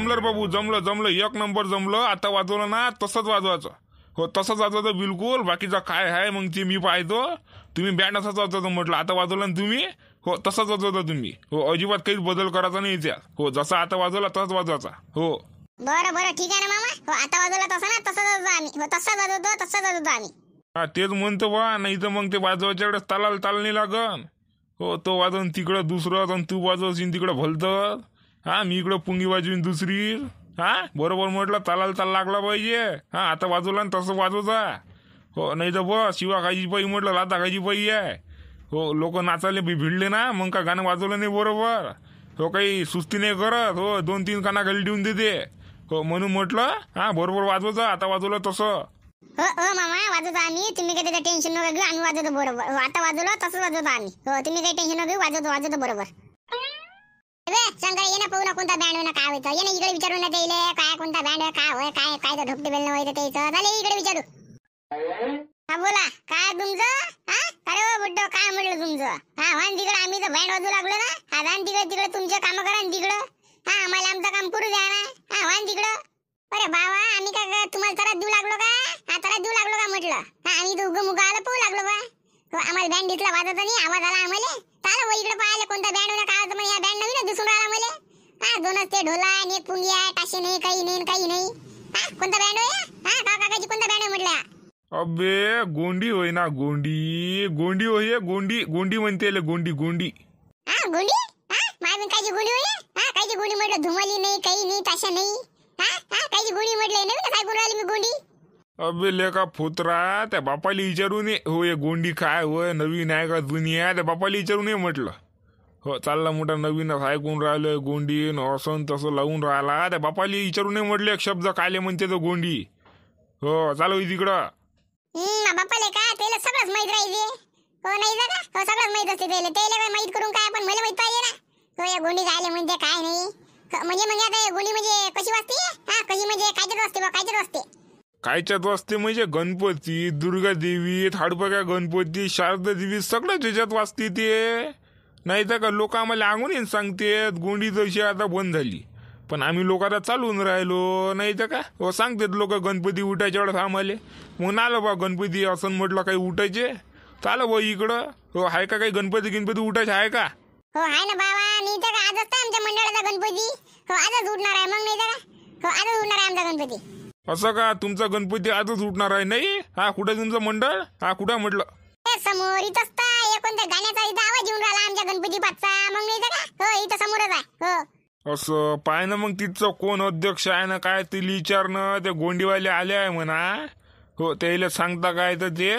जमलं रे बाबू जमलं जमलं एक नंबर जमलं आता वाजवलं ना तसंच वाजवायचं हो तसंच वाजवायचं बिलकुल बाकीचा काय आहे मग ते मी पाहतो तुम्ही बँड असंच वाजवतो म्हटलं आता वाजवलं ना तुम्ही हो तसंच वाजवता तुम्ही हो अजिबात काही बदल करायचा नाही इतिहास हो जसा आता वाजवला तसंच वाजवायचा हो बरं बरं ठीक आहे ना मामा हो आता वाजवला तसं ना तसंच आम्ही हो तसंच वाजवतो वाजवतो आम्ही हा तेच म्हणतो बा नाही तर मग ते वाजवायच्या वेळेस तालाला ताल नाही लागन हो तो वाजवून तिकडं दुसरं आणि तू वाजवशील तिकडं भलतं हा मी इकडं पुंगी वाजवीन दुसरी हा बरोबर म्हटलं चालायला ताल लागला पाहिजे हा आता वाजवला ना तसं वाजवता हो नाही तर बस शिवा खायची पाई म्हटलं लाता खायची पाई आहे हो लोक नाचाले बी भिडले ना मग का गाणं वाजवलं नाही बरोबर हो काही सुस्ती नाही करत हो दोन तीन काना खाली देऊन देते हो म्हणून म्हटलं हा बरोबर वाजवचा आता वाजवलं तसं हो हो मामा वाजवतो आम्ही तुम्ही काही त्याचं टेन्शन नका घेऊ आम्ही वाजवतो बरोबर हो, आता वाजवलं तसं वाजवतो आम्ही हो तुम्ही काही टेन्शन नका घेऊ वाजवतो वाजवतो बरोबर शंकर ये ना पाहू ना कोणता बँड ना काय होतं ये ना इकडे विचारू ना त्याले काय कोणता बँड आहे काय होय काय काय धोपटे बेल होय त्याचं झाले इकडे विचारू हा बोला काय तुमचं हा अरे ओ हो, बुड्डो काय म्हटलं तुमचं हा वान हो, तिकडे आम्ही तर बँड वाजू लागलो ना हा वान तिकडे तिकडे तुमचे काम करा तिकडं हा आम्हाला आमचं काम करू द्या ना हा वान हो, तिकडं अरे बाबा आम्ही काय तुम्हाला त्रास देऊ लागलो का हा त्रास देऊ लागलो का म्हटलं हा आम्ही तर उगम उगा आलं पाहू लागलो बा आम्हाला बँड दिसला वाजत नाही आवाज आला आम्हाला चाल व इकडे पाहायला कोणता बँड होता काय होतं या बँड नवीन दिसून राहिला मले हा दोनच ते ढोला आणि एक पुंगी आहे नाही काही नाही काही नाही हा कोणता बँड होय हा का काकाची कोणता बँड आहे म्हटल्या अबे गोंडी होय ना गोंडी गोंडी होय गोंडी गोंडी म्हणते गोंडी गोंडी हा गोंडी हा माझ्या कायची गोंडी होय हा कायची गोंडी म्हटलं धुमली नाही काही नाही ताशा नाही हा हा कायची गोंडी म्हटलं नाही काय करून आली मी गोंडी अबे लेका फुतरा त्या बापाला विचारून ये होय गोंडी काय होय नवीन आहे का जुनी आहे त्या बापाला विचारून म्हटलं हो चालला मोठा नवीन ऐकून राहिलं गोंडी हसन तसं लावून राहिला त्या बापाला विचारून ये म्हटले एक शब्द कायले म्हणते तो गोंडी हो चालू तिकडं बापाले काय त्याला सगळंच माहित राहिले हो नाही जागा हो सगळंच माहित असते त्याला त्याला माहित करून काय आपण मला माहित पाहिजे ना हो या गोंडी जायला म्हणजे काय नाही हो, म्हणजे म्हणजे आता गोंडी म्हणजे कशी वाजते हा कशी म्हणजे काय तर असते बा काय असते कायच्यात वाचते म्हणजे गणपती दुर्गा देवी हडबगा गणपती शारदा देवी सगळं त्याच्यात वाचते ते नाही तर का लोक आम्हाला येऊन सांगतेत गोंडी जशी आता बंद झाली पण आम्ही लोक आता चालून राहिलो नाही तर का व हो, सांगतात लोक गणपती उठायच्या वेळेस आम्हाला मग आलं बा गणपती असं म्हटलं काही उठायचे चाल बा इकडं हो आहे का काही गणपती गणपती उठायचे आहे का हो आहे ना बाबा नाही तर आजच आमच्या मंडळाचा गणपती हो आजच उठणार आहे मग नाही तर हो आजच उठणार आहे आमचा गणपती असं का तुमचा गणपती आजच उठणार आहे नाही हा कुठे तुमचं मंडळ हा कुठे म्हटलं समोर असं पाय ना मग तिथं कोण अध्यक्ष आहे ना काय ते ना ते गोंडीवाले आले आहे म्हणा हो त्याला सांगता काय तर ते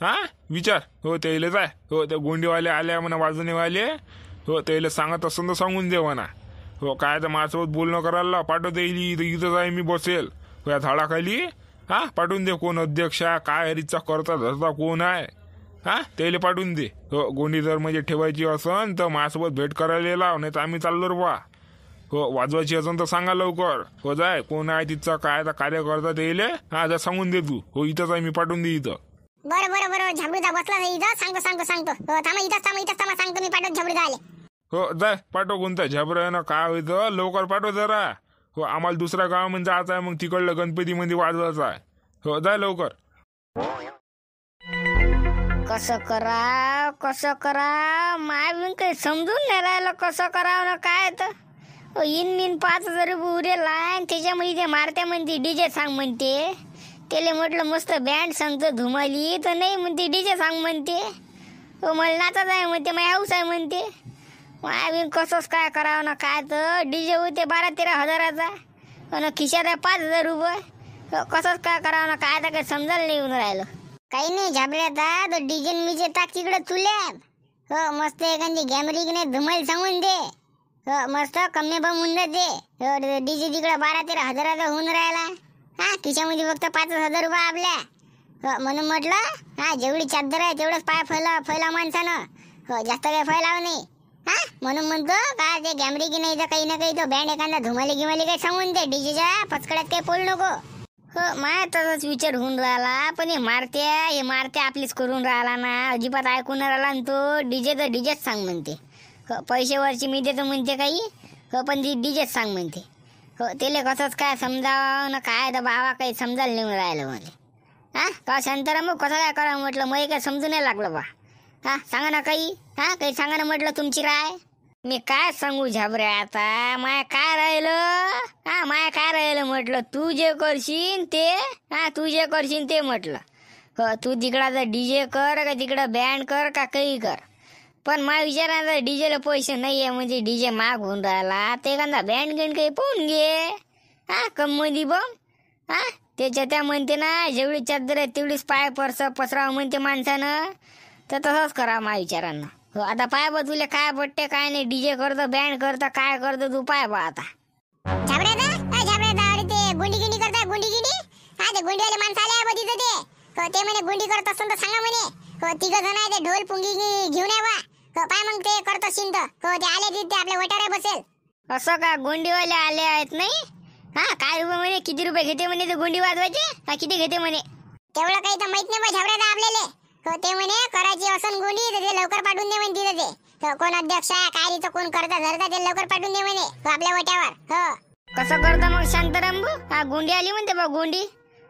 हा विचार हो त्याला जाय हो ते गोंडीवाले आले आहे म्हणा वाजनेवाले हो त्याला सांगत असं तर सांगून दे म्हणा हो काय तर माझ्यासोबत बोलणं करायला पाठवता येईल इथं इथंच आहे मी बसेल या झाडाखाली हा पाठवून दे कोण अध्यक्ष आहे काय रिचा करता धरता कोण आहे हा त्याला पाठवून दे हो गोंडी जर म्हणजे ठेवायची असन तर माझ्यासोबत भेट करायला लाव नाही तर आम्ही चाललो रे बा हो वाजवायची असन तर सांगा लवकर हो जाय कोण आहे तिथचा काय कार्य करता त्याला हा जर सांगून दे तू हो इथंच आहे मी पाठवून दे इथं बरं बरं बरं झाबडूदा बसला नाही इथं सांगतो सांगतो सांगतो हो थांबा इथं थांबा इथं थांबा सांगतो मी आले हो जाय पाठव कोणता झाबरा ना काय होईल लवकर पाठव जरा हो आम्हाला दुसरा गाव जायचं आहे मग तिकडलं गणपतीमध्ये वाजवायचं आहे हो जाय लवकर कसं करा कसं करा माय काही समजून नाही राहिलं कसं करावं ना काय तर हो, इन मिन पाच हजार रुपये उरे आणि त्याच्यामध्ये इथे मारत्या म्हणते डीजे सांग म्हणते त्याला म्हटलं मस्त बँड सांगतो धुमाली तर नाही म्हणते डीजे सांग म्हणते हो, मला नाचाच आहे म्हणते मग हाऊस आहे म्हणते माय कसंच काय करावं ना काय तर डीजे होते बारा तेरा हजाराचा आणि खिशात आहे पाच हजार रुपये कसंच काय करावं ना काय तर काही समजायला नाही येऊन राहिलं काही नाही झाबऱ्यात तर डीजे मिजे टाक तिकडे चुल्यात हो मस्त एखादी नाही धमाल सांगून दे हो मस्त कमी बम होऊन दे डीजे तिकडे बारा तेरा हजाराचा होऊन राहिला हा खिशामध्ये फक्त पाच हजार रुपये आपल्या म्हणून म्हटलं हा जेवढी चादर आहे तेवढंच पाय फैला फैला माणसानं हो जास्त काही फैलाव नाही हा म्हणून म्हणतो का ते गॅमरी की नाही तर काही ना काही तो बँड एखादा धुमाली गिमाले काही सांगून दे डीजेच्या पचकड्यात काही पोल नको हो मा तसाच विचार होऊन राहिला पण हे मारते हे मारते आपलीच करून राहिला ना अजिबात ऐकून राहिला आणि तो डीजे तर डीजेच सांग म्हणते हो पैसेवरची मी देतो म्हणते काही हो पण ती डीजेच सांग म्हणते हो त्याला कसंच काय समजावं ना काय तर बाबा काही समजायला नेऊन राहिलं मला हां का शांतरा मग कसं काय करा म्हटलं मग काय समजू नाही लागलं बा हा सांगा ना काही हा काही सांगा ना म्हटलं तुमची राय मी काय सांगू झाबरे आता माय काय राहिलं हा माय काय राहिलं म्हटलं तू जे करशील ते हा तू जे करशील ते म्हटलं ह हो, तू तिकडं डीजे कर का तिकडं बँड कर का काही कर पण माझ्या विचारांचा डीजेला पैसे नाही आहे म्हणजे डीजे माग होऊन राहिला ते कांदा बँड घेऊन काही पाहून घे हा मधी बम हा त्याच्या त्या म्हणते ना जेवढी चादर आहे तेवढीच पाय परस पसरावं म्हणते माणसानं तर तसंच करा मा विचारांना हो आता पाय बा तुले काय पडते काय नाही डीजे करतो बँड करतो काय करतो तू पाय बा आता झाबड्याचा काय झाबड्याचा अरे ते गुंडी करता गुंडी ते गुंडीवाले माणसं आले बा ते हो, ते म्हणे गुंडी करत असून तर सांगा म्हणे हो तिघ जण आहे ते ढोल पुंगी घेऊन या बा हो पाय मग ते करतो हो, शिंद ते आले तिथे आपल्या वटारे बसेल असं का गुंडीवाले आले आहेत नाही हा काय रुपये म्हणे किती रुपये घेते म्हणे ते गुंडी वाजवायचे हा किती घेते म्हणे तेवढं काही तर माहित नाही बा झाबड्याचा आपल्याला हो, ते म्हणे करायची असून गुंडी ते लवकर पाठवून दे म्हणते ते तो कोण अध्यक्ष आहे काय तिथं कोण करता धरता ते लवकर पाठवून दे म्हणे हो, आपल्या वट्यावर हो कसं करता मग शांतराम भाऊ हा गोंडी आली म्हणते बा गोंडी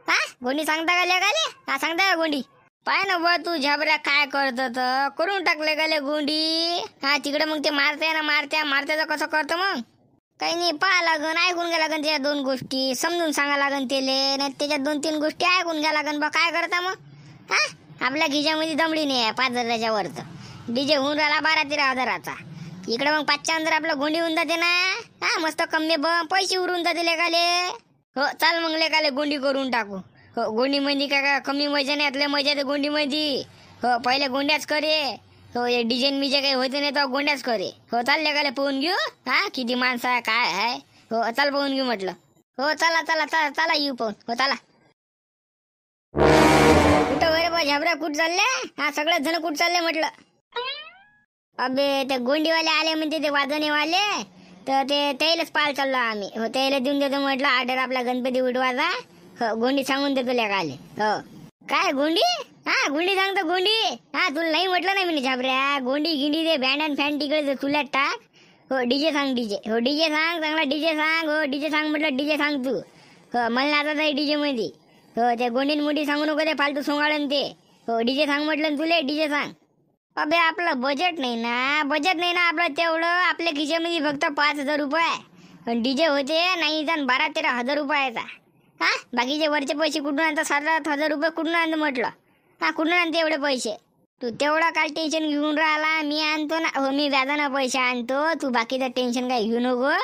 हा गोंडी सांगता का गाले हा सांगता का गुंडी पाय ना बा तू झाबरा काय करत तर करून टाकले गाले गोंडी हा तिकडे मग ते मारते ना मारत्या तर कसं करतो मग काही नाही पाहा लागन ऐकून घ्या लागन त्याच्या दोन गोष्टी समजून सांगा लागन त्याला नाही त्याच्या दोन तीन गोष्टी ऐकून घ्या लागन बा काय करता मग हा आपल्या घिजामध्ये दमडी नाही आहे पाच हजाराच्या वर तर डीजे होऊन राहिला बारा तेरा हजाराचा इकडे मग पाचच्या अंदर आपला गोंडी होऊन जाते ना हा मस्त कमी बन पैसे उरून जाते लेखाले हो चाल मग लेखाले गोंडी करून टाकू हो गोंडी मध्ये का कमी मजा नाही मजा येते गोंडी मध्ये हो पहिले गोंड्याच करे हो हे मी जे काही होते नाही तर गोंड्याच करे हो चाल लेखाले पोहून घेऊ हा किती माणसं आहे काय आहे हो चाल पोहून घेऊ म्हटलं हो चला चला चला चला येऊ पाहून हो चला कुठं कुठं चालले हा सगळ्याच जण कुठ चालले म्हटलं अबे ते गोंडीवाले आले म्हणते ते वाले तर ते तैलच पाल चाललो आम्ही हो त्याला देऊन देतो म्हटलं ऑर्डर आपला गणपती उठवाचा हो गोंडी सांगून देतो लेका आले हो काय गोंडी हा गोंडी सांगतो गोंडी हा तुला नाही म्हटलं नाही मी झाबऱ्या गोंडी गिंडी दे बँड अँड फॅन तिकडे तुला टाक हो डीजे सांग डीजे हो डीजे सांग चांगला डीजे सांग हो डीजे सांग म्हटलं डीजे सांग तू हो मला आता डीजे मध्ये हो ते गोंडीन मुडी सांगू नको ते फालतू सोंगाळन ते हो डीजे सांग म्हटलं तुले डीजे सांग अबे आपलं बजेट नाही ना बजेट नाही ना आपलं तेवढं आपल्या खिशामध्ये फक्त पाच हजार रुपये डीजे होते नाही जाण बारा तेरा हजार रुपयाचा हा बाकीचे वरचे पैसे कुठून आणता सात हजार रुपये कुठून आणतं म्हटलं हा कुठून आणते एवढे पैसे तू तेवढा काल टेन्शन घेऊन राहिला मी आणतो ना हो मी व्याजानं पैसे आणतो तू बाकीचं टेन्शन काय घेऊ नको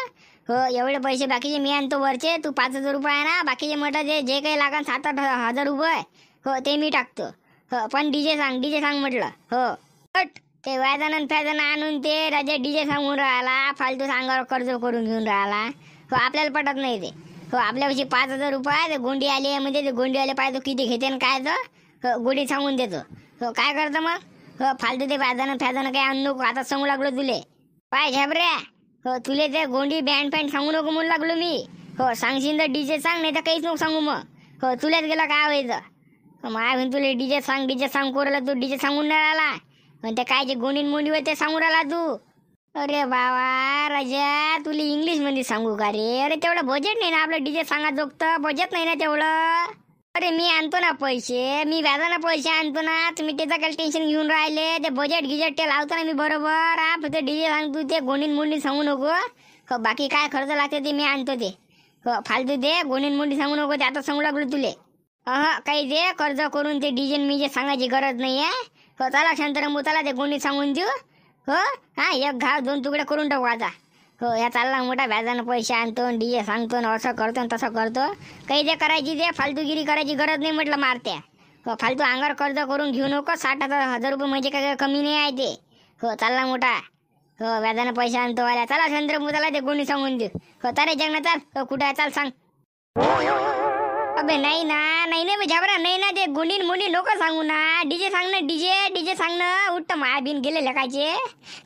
हो एवढे पैसे बाकीचे मी आणतो वरचे तू पाच हजार रुपये आहे ना बाकीचे म्हटलं जे जे काही लागन सात आठ हजार रुपये हो ते मी टाकतो हो पण डीजे सांग डीजे सांग म्हटलं हो ते वायदानं फायदानं आणून ते राजा डीजे सांगून राहिला फालतू सांगावर कर्ज करून घेऊन राहिला हो आपल्याला पटत नाही ते हो आपल्यापाशी पाच हजार रुपये गोंडी आले म्हणजे ते आले पाहिजे किती घेते आणि काय तर हो गोडी सांगून देतो हो काय करतं मग हो फालतू ते व्याजानं फायदानं काय आणू नको आता सांगू लागलो तुले पाय झेबऱ्या हो तुले ते गोंडी बँड पॅन्ट सांगू नको म्हणून लागलो मी हो सांगशील तर डीजे सांग नाही तर काहीच नको सांगू मग हो तुलाच गेला काय व्हायचं हो, माय म्हण तुला डीजे सांग डीजे सांग कोराला तू डीजे सांगून नाही राहिला पण ते काय जे गोंडीन मोंडी होते सांगून राहिला तू अरे बाबा राजा तुला इंग्लिशमध्ये सांगू का रे अरे तेवढं बजेट नाही ना आपलं डीजे सांगा जोगतं बजेट नाही ना तेवढं अरे मी आणतो ना पैसे मी व्याजाना पैसे आणतो ना तुम्ही त्याचं काही टेन्शन घेऊन राहिले ते बजेट गिजेट ते लावतो ना मी बरोबर आप ते डीजे सांगतो ते गोणीन मुंडी सांगू नको हो, बाकी काय खर्च लागते ते मी आणतो ते हो, फालतू दे गोणीन मुंडी सांगू नको ते आता सांगू लागलो तुले अह काही दे कर्ज करून ते डिझेल मी जे सांगायची गरज नाही आहे हो चला मग चला ते गोणी सांगून देऊ हो हा एक घाव दोन तुकडे करून टाकू आता हो या चालला मोठा व्याजानं पैसे आणतो डी जे सांगतो असं करतो तसं करतो काही जे करायची ते फालतूगिरी करायची गरज नाही म्हटलं मारत्या हो फालतू अंगावर कर्ज करून घेऊ नको साठ हजार हजार रुपये म्हणजे काय कमी नाही आहे ते हो चालला मोठा हो व्याजानं पैसे आणतो वाल्या चला चंद्र मुलाला ते कोणी सांगून देऊ हो तारे जगना चाल हो कुठं आहे चाल सांग अबे नाही ना नाही नाही जबरा म्हणजे नाही ना ते गुंडीन मुली लोक सांगू ना डीजे सांग ना डीजे डीजे सांग ना उठतं माया बिन गेले कायचे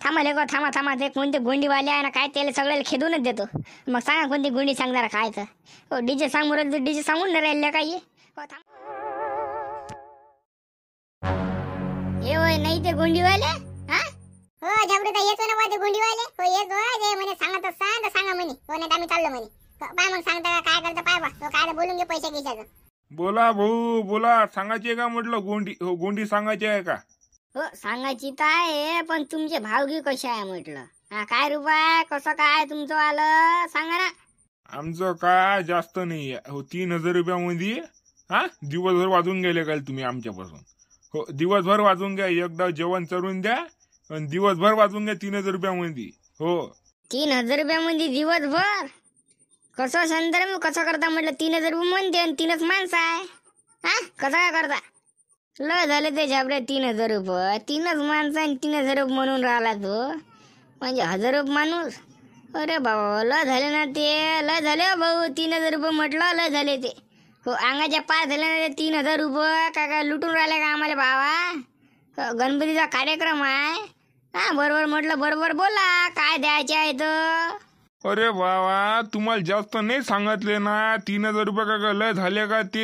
थांबा लेको थांबा थांबा ते कोणते गुंडीवाले आहे ना काय त्याला सगळ्याला खेदूनच देतो मग सांगा कोणती गुंडी सांगणार काय तर हो डीजे सांग बरं डीजे सांगून ना राहिले काय हो थांब ये होय नाही ते गुंडीवाले हा हो जबरू येतो ना ते गुंडीवाले हो येतो म्हणे सांगा तर सांग सांगा म्हणे हो नाही आम्ही चाललो म्हणे मग सांगता का काय तो काय पैसे बोला भाऊ बोला सांगायची का म्हटलं गोंडी हो गोंडी सांगायची आहे का हो सांगायची तर आहे पण तुमचे भावगी कसे आहे म्हटलं काय रुपये कसं काय तुमचं आलं सांगा ना आमचं काय जास्त नाही आहे हो तीन हजार रुपयामध्ये हा दिवसभर वाजून गेले काल तुम्ही आमच्यापासून हो दिवसभर वाजून घ्या एकदा जेवण चरून द्या आणि दिवसभर वाजून घ्या तीन हजार रुपयामध्ये हो तीन हजार रुपयामध्ये दिवसभर कसं संदर्भ कसं करता म्हटलं हजार रुपये म्हणते आणि तीनच माणसं आहे हा कसं काय करता ल झाले ते छापडे तीन हजार रुपये तीनच माणसं आणि तीन हजार रुपये म्हणून राहिला तो म्हणजे हजार रुपये माणूस अरे भाऊ ल झाले ना ते ल झाले हो भाऊ तीन हजार रुपये म्हटलं ल झाले ते हो अंगाच्या पाच झाले ना ते तीन हजार रुपये काय काय लुटून राहिले का आम्हाला भावा हो, गणपतीचा कार्यक्रम आहे हा बरोबर म्हटलं बरोबर बोला काय द्यायचे आहे तर अरे बाबा तुम्हाला जास्त नाही सांगितले ना तीन हजार रुपये का लय झाले का ते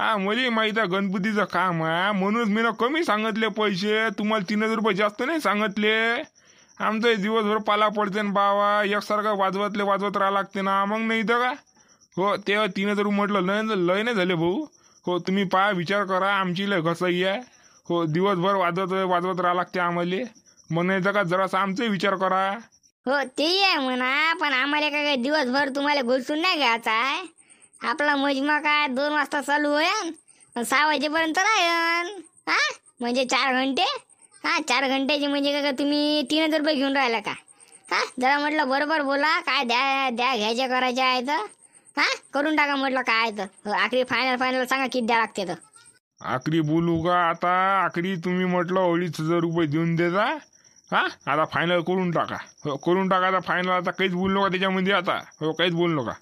हा मला माहीत आहे गणपतीचं काम आहे म्हणून मी ना कमी सांगितले पैसे तुम्हाला तीन हजार रुपये जास्त नाही सांगितले आमचं दिवसभर पाला पडते ना बाबा एकसारखं वाजवतले वाजवत राहा लागते ना मग नाही तर का हो ते तीन हजार रुपये म्हटलं लय लय नाही झाले भाऊ हो तुम्ही पहा विचार करा आमची लय घसाई आहे हो दिवसभर वाजवत वाजवत राहा लागते आम्हाला मग नाही तर का जरासा आमचाही विचार करा हो ते आहे म्हणा पण आम्हाला काय काय दिवसभर तुम्हाला घुसून नाही घ्यायचा आहे आपला मजमा काय दोन वाजता चालू होईल सहा वाजेपर्यंत राहील हा म्हणजे चार घंटे हा चार घंट्याचे म्हणजे काय तुम्ही तीन हजार रुपये घेऊन राहिला का हा जरा म्हटलं बरोबर बोला काय द्या द्या घ्यायच्या करायच्या आहे तर हा करून टाका म्हटलं काय तर हो, आखरी फायनल फायनल सांगा किती द्या लागते तर आखरी बोलू का आता आखरी तुम्ही म्हटलं अडीच हजार रुपये देऊन देता हा आता फायनल करून टाका हो करून टाका आता फायनल आता काहीच बोलू नका त्याच्यामध्ये आता हो काहीच बोलू नका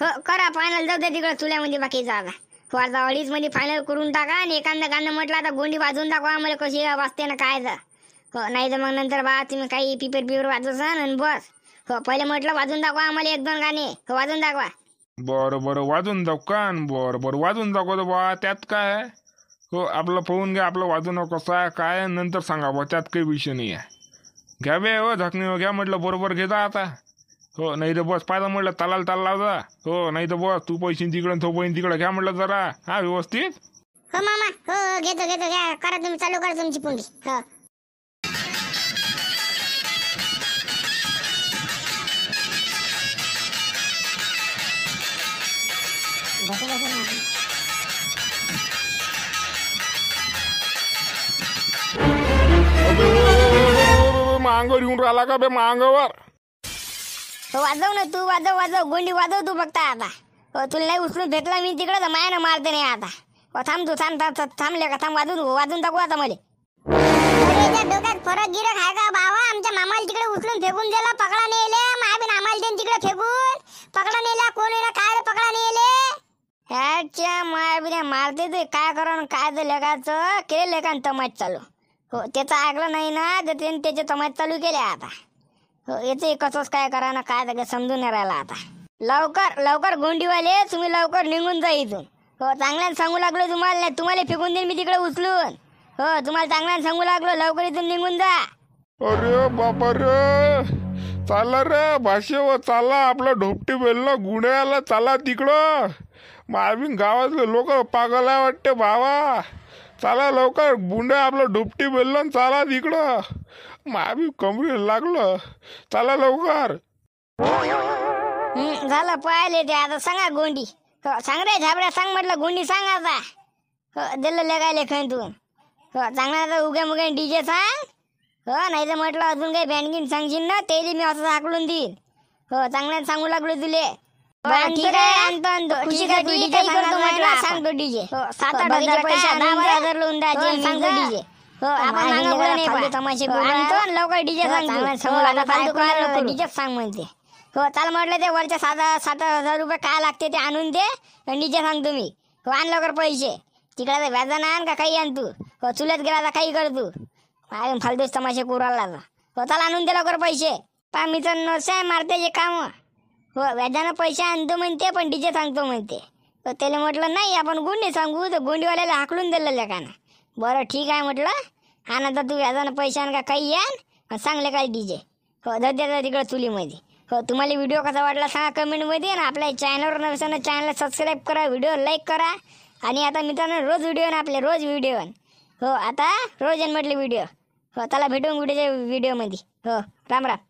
हो करा फायनल जाऊ दे तिकडे चुल्यामध्ये बाकी जागा हो आता अडीच मध्ये फायनल करून टाका आणि एखादं गाणं म्हटलं आता गोंडी वाजून दाखवा आम्हाला कशी वाजते ना काय जा हो, नाही तर मग नंतर बा तुम्ही काही पिपर पिपर वाजवसान आणि बस हो पहिले म्हटलं वाजून दाखवा आम्हाला एक दोन गाणे हो वाजून दाखवा बरं बरं वाजून दाखवा बरं बरं वाजून दाखव बा त्यात काय हो आपलं पाहून घ्या आपलं वाजवणं कसं आहे काय नंतर सांगा व त्यात काही विषय नाही आहे घ्या बे हो झाकणी हो घ्या म्हटलं बरोबर घे जा आता हो नाही तर बस पाहिजे म्हटलं तालाल ताल जा हो नाही तर बस तू पैसे तिकडं तो पैसे तिकडं घ्या म्हटलं जरा हा व्यवस्थित हो मामा हो घेतो घेतो घ्या करा तुम्ही चालू करा तुमची पुंडी हो मांगवर येऊन राहिला का बे मांगवर हो, वाजव ना तू वाजव वाजव गोंडी वाजव तू फक्त आता हो, तुला नाही उचलून फेकलं मी तिकडं माया ना मारते नाही आता हो थांब तू थांब थांबले का थांब वाजून वाजून टाकू आता मले अरे त्या डोक्यात फरक गिरक आहे का बावा आमच्या मामाला तिकडे उचलून फेकून दिला पकडा नेले मायबीन आम्हाला देन तिकडे फेकून पकडा नेला कोण येणार काय पकडा नेले ह्याच्या माया बिना मारते ते काय करा काय ते लेखाचं केले लेखान तमाच चालू हो त्याचं ऐकलं नाही ना तर त्याने त्याच्या तमाज चालू केल्या आता हो याचं कसंच काय करा ना काय सगळं समजून नाही राहिला आता लवकर लवकर गोंडीवाले तुम्ही लवकर निघून जा इथून हो चांगल्यानं सांगू लागलो तुम्हाला नाही तुम्हाला फेकून देईन मी तिकडे उचलून हो तुम्हाला चांगल्यानं सांगू लागलो लवकर इथून निघून जा अरे बाबा रे चाला रे भाषेवर चाला आपला ढोपटी बेलला गुन्ह्याला चाला तिकडं मावीन गावातले लोक पागल आहे वाटते भावा चला लवकर बुंडा आपलं डुपटी बोललं चला तिकडं मावी कमरी लागलं चला लवकर हं, झालं पळाले ते आता सांगा गोंडी हो, सांग रे झाबड्या सांग म्हटलं गोंडी सांग आता हो दिलं लगायले खाईन तू हो, चांगला आता उग्या मुग्या डीजे सांग हो नाही तर म्हटलं अजून काही बँडगिन सांगशील ना तेली मी असं हाकलून देईन हो चांगल्यानं सांगू लागलो तुले हो, हो, हो, हो तमाशे आणतो लवकर डीजे सांग म्हणते चाल म्हटलं ते वरच्या सात सात हजार रुपये काय लागते ते आणून दे डीजे सांग तुम्ही हो आण लवकर पैसे तिकडे व्याजा आण का काही आण तू हो चुलत गेला तर काही कर तू फालतूच तमाशे कुराला हो आणून दे लवकर पैसे पा तर नसे मारते जे काम हो व्याजानं पैसे आणतो म्हणते पण डीजे सांगतो म्हणते तर त्याला म्हटलं नाही आपण गुंडे सांगू तर गुंडीवाल्याला हाकलून दिलं लेखाना बरं ठीक आहे म्हटलं आणा तर तू व्याजानं पैसे आण का काही आण सांगले काय डीजे हो धद्याचा तिकडं चुलीमध्ये हो तुम्हाला व्हिडिओ कसा वाटला सांगा कमेंटमध्ये आणि आपल्या चॅनलवर नसताना चॅनलला सबस्क्राईब करा व्हिडिओ लाईक करा आणि आता मित्रांनो रोज व्हिडिओ ना आपले रोज व्हिडिओ हो आता रोज म्हटले व्हिडिओ हो त्याला भेटून व्हिडिओ व्हिडिओमध्ये हो राम राम